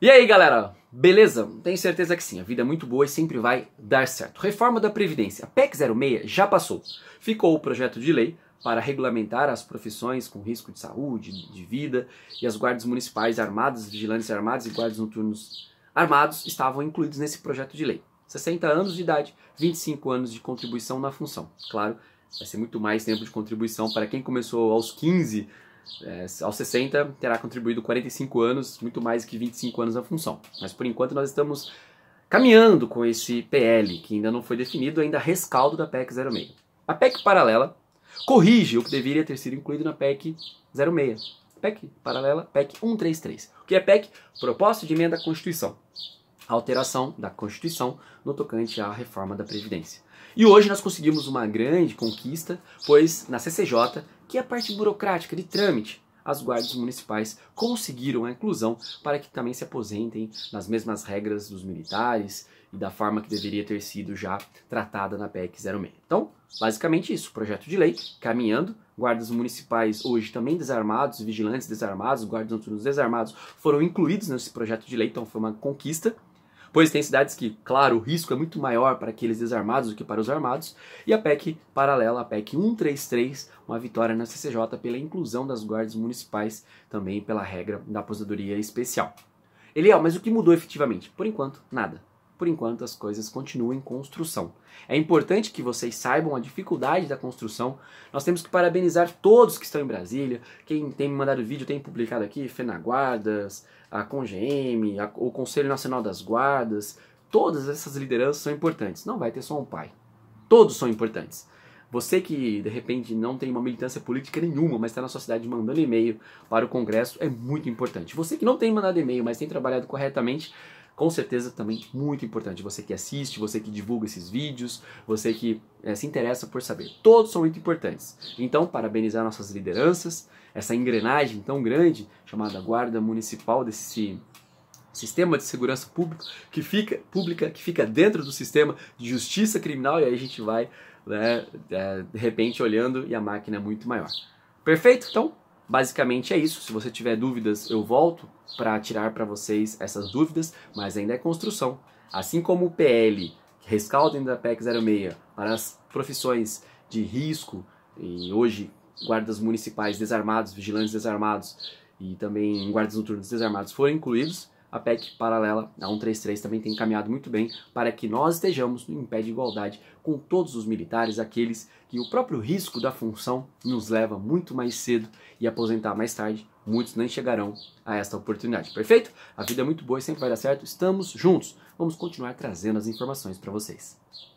E aí, galera? Beleza? Tenho certeza que sim, a vida é muito boa e sempre vai dar certo. Reforma da Previdência. A PEC 06 já passou. Ficou o projeto de lei para regulamentar as profissões com risco de saúde, de vida, e as guardas municipais armadas, vigilantes armados e guardas noturnos armados estavam incluídos nesse projeto de lei. 60 anos de idade, 25 anos de contribuição na função. Claro, vai ser muito mais tempo de contribuição para quem começou aos 15 é, aos 60 terá contribuído 45 anos, muito mais que 25 anos na função. Mas por enquanto nós estamos caminhando com esse PL, que ainda não foi definido, ainda rescaldo da PEC 06. A PEC paralela corrige o que deveria ter sido incluído na PEC 06. PEC paralela, PEC 133. O que é PEC? Proposta de emenda à Constituição. Alteração da Constituição no tocante à reforma da Previdência. E hoje nós conseguimos uma grande conquista, pois na CCJ, que é a parte burocrática de trâmite, as guardas municipais conseguiram a inclusão para que também se aposentem nas mesmas regras dos militares e da forma que deveria ter sido já tratada na PEC 06. Então, basicamente isso, projeto de lei caminhando, guardas municipais hoje também desarmados, vigilantes desarmados, guardas noturnos desarmados foram incluídos nesse projeto de lei, então foi uma conquista pois tem cidades que, claro, o risco é muito maior para aqueles desarmados do que para os armados, e a PEC paralela, a PEC 133, uma vitória na CCJ pela inclusão das guardas municipais também pela regra da aposentadoria especial. Eliel, mas o que mudou efetivamente? Por enquanto, nada por enquanto as coisas continuam em construção. É importante que vocês saibam a dificuldade da construção. Nós temos que parabenizar todos que estão em Brasília, quem tem me mandado vídeo, tem publicado aqui, Fenaguardas, a CONGM, a, o Conselho Nacional das Guardas, todas essas lideranças são importantes. Não vai ter só um pai. Todos são importantes. Você que de repente não tem uma militância política nenhuma, mas está na sua cidade mandando e-mail para o Congresso, é muito importante. Você que não tem mandado e-mail, mas tem trabalhado corretamente, com certeza também muito importante. Você que assiste, você que divulga esses vídeos, você que é, se interessa por saber. Todos são muito importantes. Então, parabenizar nossas lideranças, essa engrenagem tão grande chamada Guarda Municipal desse sistema de segurança pública que fica pública que fica dentro do sistema de justiça criminal e aí a gente vai né, eh, de repente olhando e a máquina é muito maior. Perfeito? Então, Basicamente é isso. Se você tiver dúvidas, eu volto para tirar para vocês essas dúvidas, mas ainda é construção. Assim como o PL, rescaldo da PEC 06 para as profissões de risco, e hoje guardas municipais desarmados, vigilantes desarmados e também guardas noturnos desarmados foram incluídos, a PEC paralela a 133 também tem encaminhado muito bem para que nós estejamos no pé de igualdade com todos os militares, aqueles que o próprio risco da função nos leva muito mais cedo e aposentar mais tarde, muitos nem chegarão a esta oportunidade. Perfeito? A vida é muito boa e sempre vai dar certo. Estamos juntos. Vamos continuar trazendo as informações para vocês.